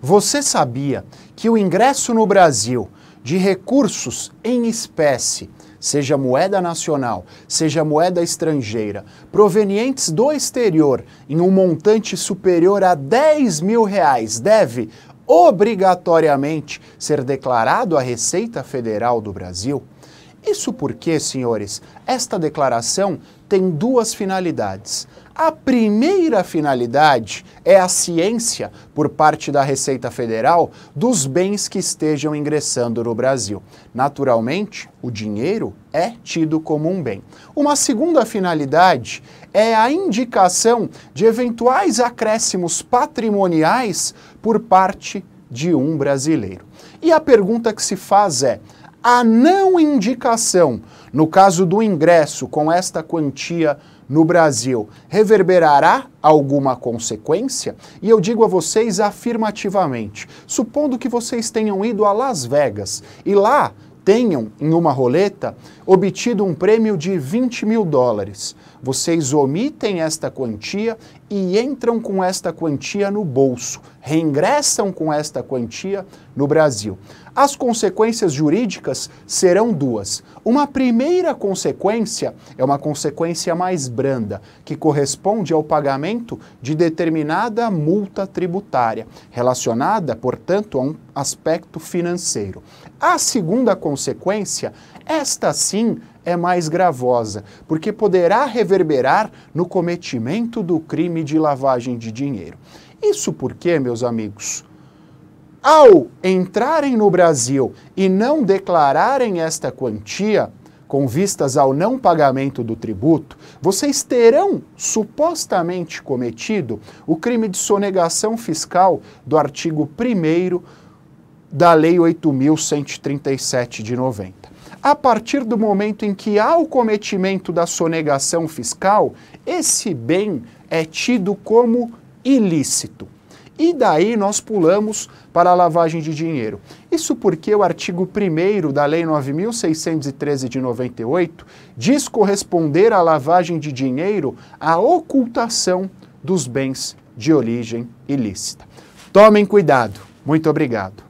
Você sabia que o ingresso no Brasil de recursos em espécie, seja moeda nacional, seja moeda estrangeira, provenientes do exterior em um montante superior a 10 mil reais, deve obrigatoriamente ser declarado à Receita Federal do Brasil? Isso porque, senhores, esta declaração tem duas finalidades. A primeira finalidade é a ciência, por parte da Receita Federal, dos bens que estejam ingressando no Brasil. Naturalmente, o dinheiro é tido como um bem. Uma segunda finalidade é a indicação de eventuais acréscimos patrimoniais por parte de um brasileiro. E a pergunta que se faz é: a não indicação, no caso do ingresso com esta quantia no Brasil, reverberará alguma consequência? E eu digo a vocês afirmativamente. Supondo que vocês tenham ido a Las Vegas e lá tenham, em uma roleta, obtido um prêmio de 20 mil dólares. Vocês omitem esta quantia e entram com esta quantia no bolso, reingressam com esta quantia no Brasil. As consequências jurídicas serão duas. Uma primeira consequência é uma consequência mais branda, que corresponde ao pagamento de determinada multa tributária, relacionada, portanto, a um aspecto financeiro. A segunda consequência, esta sim, é mais gravosa, porque poderá reverberar no cometimento do crime de lavagem de dinheiro. Isso porque, meus amigos, ao entrarem no Brasil e não declararem esta quantia, com vistas ao não pagamento do tributo, vocês terão supostamente cometido o crime de sonegação fiscal do artigo 1 da Lei 8.137 de 90 a partir do momento em que há o cometimento da sonegação fiscal, esse bem é tido como ilícito. E daí nós pulamos para a lavagem de dinheiro. Isso porque o artigo 1 da Lei 9613 de 98 diz corresponder à lavagem de dinheiro à ocultação dos bens de origem ilícita. Tomem cuidado. Muito obrigado.